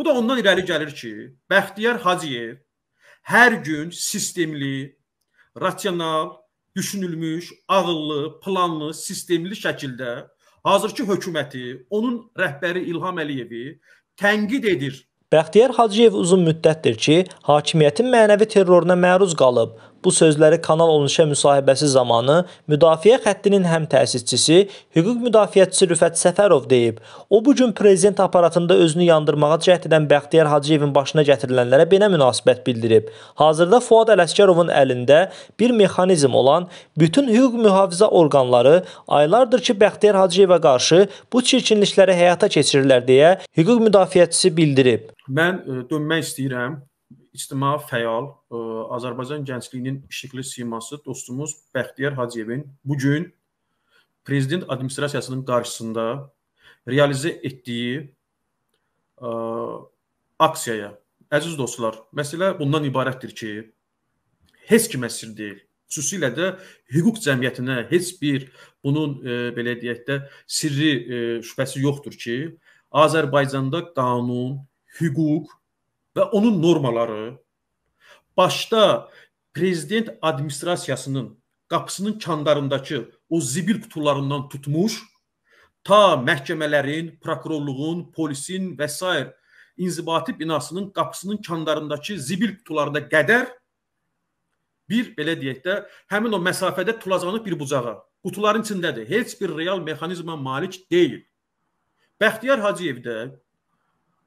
Bu da ondan irəli gəlir ki, Bəxtiyar Hacıyev hər gün sistemli, rasional, düşünülmüş, ağıllı, planlı, sistemli şəkildə hazırki hökuməti, onun rəhbəri İlham Əliyevi tənqid edir. Bəxtiyar Hacıyev uzun müddətdir ki, hakimiyyətin mənəvi terroruna məruz qalıb. Bu sözləri Kanal 13-ə müsahibəsi zamanı müdafiə xəttinin həm təsisçisi, hüquq müdafiəçisi Rüfət Səfərov deyib. O bu gün prezident aparatında özünü yandırmağa cəhd edən Bəxtiyar Hacıyevin başına gətirilənlərə belə münasibət bildirib. Hazırda Fuad Ələsgərovun əlində bir mexanizm olan bütün hüquq mühafizə orqanları aylardır ki, Bəxtiyar Hacıyevə qarşı bu çirkinlikləri həyata keçirirlər deyə hüquq müdafiəçisi bildirib. Mən e, dönmək istəyirəm ictimai fəal ə, e, Azərbaycan gəncliyinin işıqlı siması dostumuz Bəxtiyar Hacıyevin bu gün prezident administrasiyasının qarşısında realizə etdiyi ə, e, aksiyaya əziz dostlar, məsələ bundan ibarətdir ki, heç kim əsir deyil. Xüsusilə də hüquq cəmiyyətinə heç bir bunun e, belə deyək də sirri e, şübhəsi yoxdur ki, Azərbaycanda qanun, hüquq və onun normaları başda prezident administrasiyasının qapısının kandarındakı o zibil qutularından tutmuş ta məhkəmələrin, prokurorluğun, polisin və s. inzibati binasının qapısının kandarındakı zibil qutularına qədər bir belə deyək də, həmin o məsafədə tulacaqlanıb bir bucağa. Qutuların içindədir. Heç bir real mexanizma malik deyil. Bəxtiyar Hacıyev də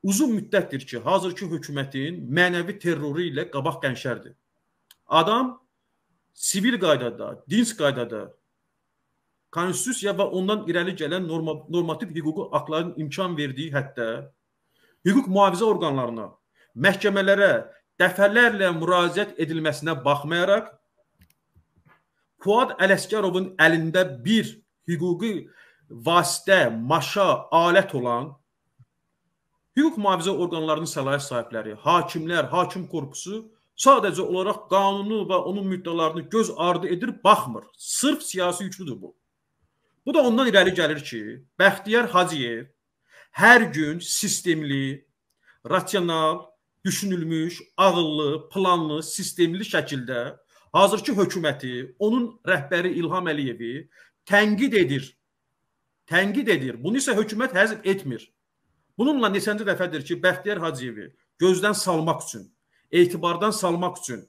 uzun müddətdir ki, hazırki hökumətin mənəvi terroru ilə qabaq qənşərdir. Adam sivil qaydada, dinc qaydada konstitusiya və ondan irəli gələn norma, normativ hüquqi aktların imkan verdiyi həddə hüquq mühafizə orqanlarına, məhkəmələrə dəfələrlə müraciət edilməsinə baxmayaraq Fuad Ələsgərovun əlində bir hüquqi vasitə, maşa, alət olan Hüquq mühafizə orqanlarının səlahiyyət sahibləri, hakimlər, hakim korpusu sadəcə olaraq qanunu və onun müddəalarını göz ardı edir, baxmır. Sırf siyasi yüklüdür bu. Bu da ondan irəli gəlir ki, Bəxtiyar Hacıyev hər gün sistemli, rasional, düşünülmüş, ağıllı, planlı, sistemli şəkildə hazırki hökuməti, onun rəhbəri İlham Əliyevi tənqid edir. Tənqid edir. Bunu isə hökumət həzm etmir. Bununla neçənci dəfədir ki, Bəxtiyar Hacıyevi gözdən salmaq üçün, etibardan salmaq üçün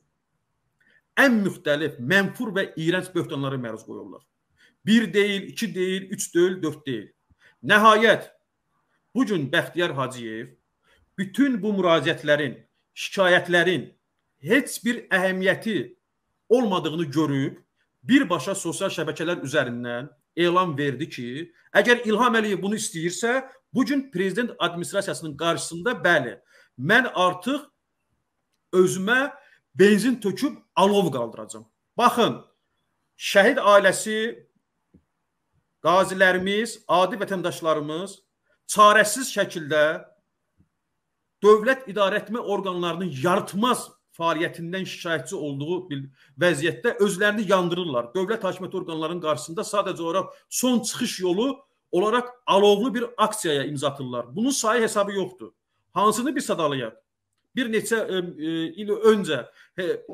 ən müxtəlif, mənfur və iyrənc böhtanlara məruz qoyurlar. Bir deyil, iki deyil, üç deyil, dörd deyil. Nəhayət, bugün Bəxtiyar Hacıyev bütün bu müraciətlərin, şikayətlərin heç bir əhəmiyyəti olmadığını görüb, birbaşa sosial şəbəkələr üzərindən elan verdi ki, əgər İlham Əliyev bunu istəyirsə, Bu gün prezident administrasiyasının qarşısında bəli, mən artıq özümə benzin töküb alov qaldıracam. Baxın, şəhid ailəsi, qazilərimiz, adi vətəndaşlarımız çarəsiz şəkildə dövlət idarəetmə orqanlarının yaratmaz fəaliyyətindən şikayətçi olduğu bir vəziyyətdə özlərini yandırırlar. Dövlət hakimiyyəti orqanlarının qarşısında sadəcə olaraq son çıxış yolu olaraq alovlu bir aksiyaya imza atırlar. Bunun sayı hesabı yoxdur. Hansını bir sadalayaq? Bir neçə e, il e, öncə he,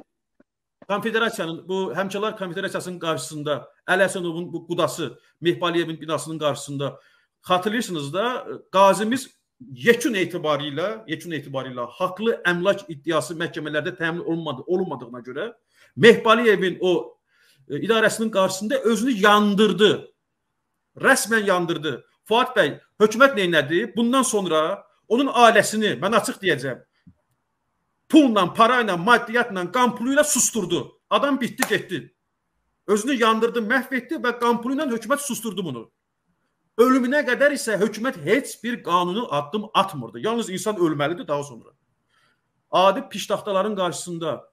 Konfederasiyanın bu Həmkarlar Konfederasiyasının qarşısında Əli Həsənovun bu qudası Mehbaliyevin binasının qarşısında xatırlayırsınız da qazimiz yekun etibarilə, yekun etibarilə haqlı əmlak iddiası məhkəmələrdə təmin olunmadı, olunmadığına görə Mehbaliyevin o e, idarəsinin qarşısında özünü yandırdı rəsmən yandırdı. Fuad bəy, hökumət nə etdi? Bundan sonra onun ailəsini, mən açıq deyəcəm, pulla, parayla, maddiyyatla, qan pulu ilə susturdu. Adam bitdi, getdi. Özünü yandırdı, məhv etdi və qan pulu ilə hökumət susturdu bunu. Ölümünə qədər isə hökumət heç bir qanunu addım atmırdı. Yalnız insan ölməlidir daha sonra. Adi piştaxtaların qarşısında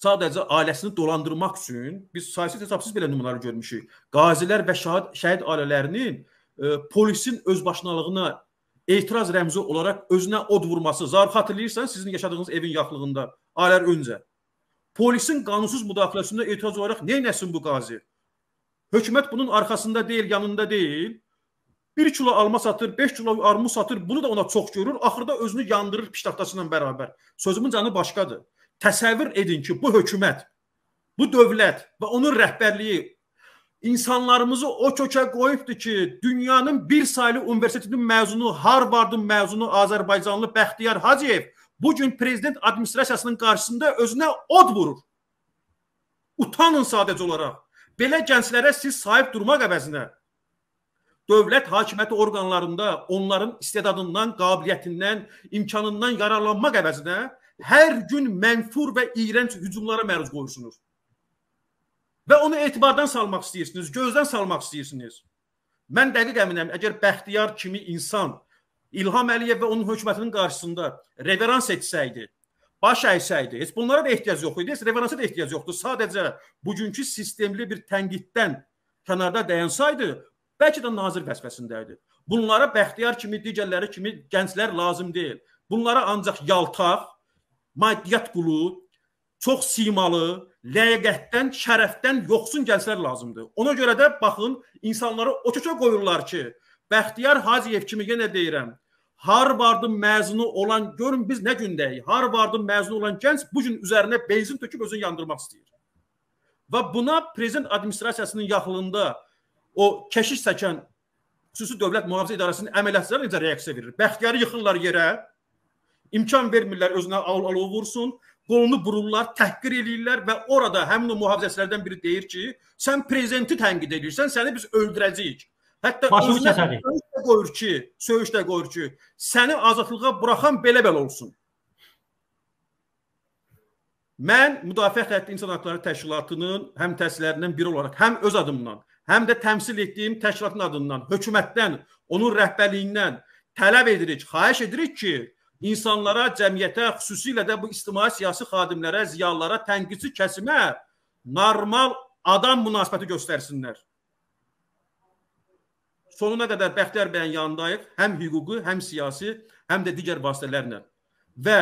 sadəcə ailəsini dolandırmaq üçün biz saysız hesabsız belə nümunələr görmüşük. Qazilər və şahid, şəhid ailələrinin e, polisin özbaşınalığına etiraz rəmzi olaraq özünə od vurması. Zarf xatırlayırsan sizin yaşadığınız evin yaxınlığında aylar öncə. Polisin qanunsuz müdaxiləsinə etiraz olaraq nə etsin bu qazi? Hökumət bunun arxasında deyil, yanında deyil. 1 kilo alma satır, 5 kilo armud satır. Bunu da ona çox görür. Axırda özünü yandırır piştaxtasıyla bərabər. Sözümün canı başqadır. Təsəvvür edin ki, bu hökumət, bu dövlət və onun rəhbərliyi insanlarımızı o kökə qoyubdur ki, dünyanın bir saylı universitetinin məzunu, Harvardın məzunu Azərbaycanlı Bəxtiyar Hacıyev bu gün prezident administrasiyasının qarşısında özünə od vurur. Utanın sadəcə olaraq. Belə gənclərə siz sahib durmaq əvəzinə dövlət hakimiyyəti orqanlarında onların istedadından, qabiliyyətindən, imkanından yararlanmaq əvəzinə hər gün mənfur və iyrənc hücumlara məruz qoyursunuz. Və onu etibardan salmaq istəyirsiniz, gözdən salmaq istəyirsiniz. Mən dəqiq əminəm, əgər Bəxtiyar kimi insan İlham Əliyev və onun hökumətinin qarşısında reverans etsəydi, baş əysəydi, heç bunlara da ehtiyac yox idi, heç reveransa da ehtiyac yoxdur. Sadəcə bugünkü sistemli bir tənqiddən kənarda dayansaydı, bəlkə də nazir vəzifəsində idi. Bunlara Bəxtiyar kimi, digərləri kimi gənclər lazım deyil. Bunlara ancaq yaltaq, maddiyyat qulu, çox simalı, ləyaqətdən, şərəfdən yoxsun gənclər lazımdır. Ona görə də baxın, insanları o çoça qoyurlar ki, Bəxtiyar Hacıyev kimi yenə deyirəm, Harvardın məzunu olan, görün biz nə gündəyik, Harvardın məzunu olan gənc bu gün üzərinə benzin töküb özünü yandırmaq istəyir. Və buna prezident administrasiyasının yaxınlığında o keşiş çəkən xüsusi dövlət mühafizə idarəsinin əməliyyatçıları necə reaksiya verir? Bəxtiyarı yıxırlar yerə, İmkan vermirlər özünə Alov vursun. Qolunu bururlar, təhqir eləyirlər və orada həmin o mühafizəçilərdən biri deyir ki, sən prezidenti tənqid edirsən, səni biz öldürəcəyik. Hətta Başımı özünə söhüşdə qoyur ki, söhüşdə qoyur ki, səni azadlığa buraxan belə-belə olsun. Mən Müdafiə Xətti İnsan Haqları Təşkilatının həm təsirlərindən biri olaraq, həm öz adımdan, həm də təmsil etdiyim təşkilatın adından, hökumətdən, onun rəhbərliyindən tələb edirik, xahiş edirik ki, insanlara, cəmiyyətə, xüsusilə də bu ictimai siyasi xadimlərə, ziyalılara, tənqidçi kəsimə normal adam münasibəti göstərsinlər. Sonuna qədər Bəxtiyar bəyin yanındayıq, həm hüquqi, həm siyasi, həm də digər vasitələrlə. Və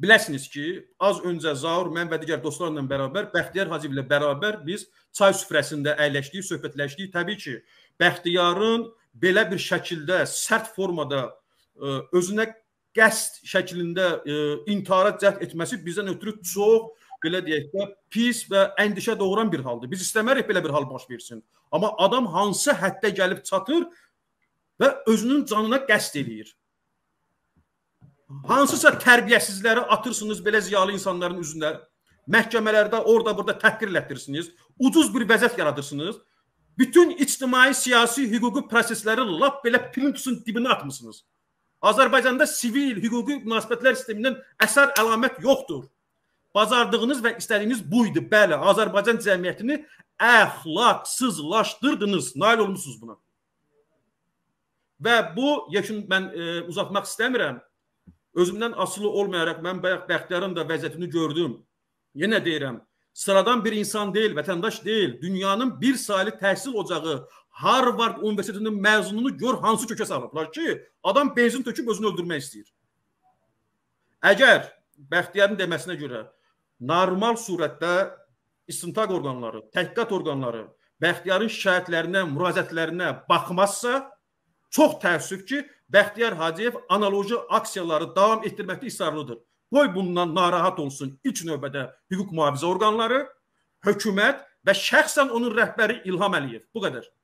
biləsiniz ki, az öncə Zaur mən və digər dostlarla bərabər Bəxtiyar Hacı ilə bərabər biz çay süfrəsində əyləşdik, söhbətləşdik. Təbii ki, Bəxtiyarın belə bir şəkildə sərt formada ə, özünə qəsd şəklində e, intihara cəhd etməsi bizdən ötürü çox belə deyək də pis və əndişə doğuran bir haldır. Biz istəmərik belə bir hal baş versin. Amma adam hansı həddə gəlib çatır və özünün canına qəsd eləyir. Hansısa tərbiyəsizləri atırsınız belə ziyalı insanların üzünə. Məhkəmələrdə orada burada təhqirlətdirsiniz. Ucuz bir vəziyyət yaradırsınız. Bütün ictimai, siyasi, hüquqi prosesləri lap belə plintusun dibinə atmısınız. Azərbaycanda sivil hüquqi münasibətlər sistemindən əsər əlamət yoxdur. Bazardığınız və istədiyiniz bu idi. Bəli, Azərbaycan cəmiyyətini əxlaqsızlaşdırdınız. Nail olmusunuz buna. Və bu yekun mən e, uzatmaq istəmirəm. Özümdən asılı olmayaraq mən bayaq Bəxtiyarın da vəziyyətini gördüm. Yenə deyirəm, sıradan bir insan deyil, vətəndaş deyil, dünyanın bir saylı təhsil ocağı Harvard Universitetinin məzununu gör hansı kökə salıblar ki, adam benzin töküb özünü öldürmək istəyir. Əgər Bəxtiyarın deməsinə görə normal surətdə istintaq orqanları, təhqiqat orqanları Bəxtiyarın şikayətlərinə, müraciətlərinə baxmazsa, çox təəssüf ki, Bəxtiyar Hacıyev analoji aksiyaları davam etdirməkdə israrlıdır. Qoy bundan narahat olsun ilk növbədə hüquq mühafizə orqanları, hökumət və şəxsən onun rəhbəri İlham Əliyev. Bu qədər.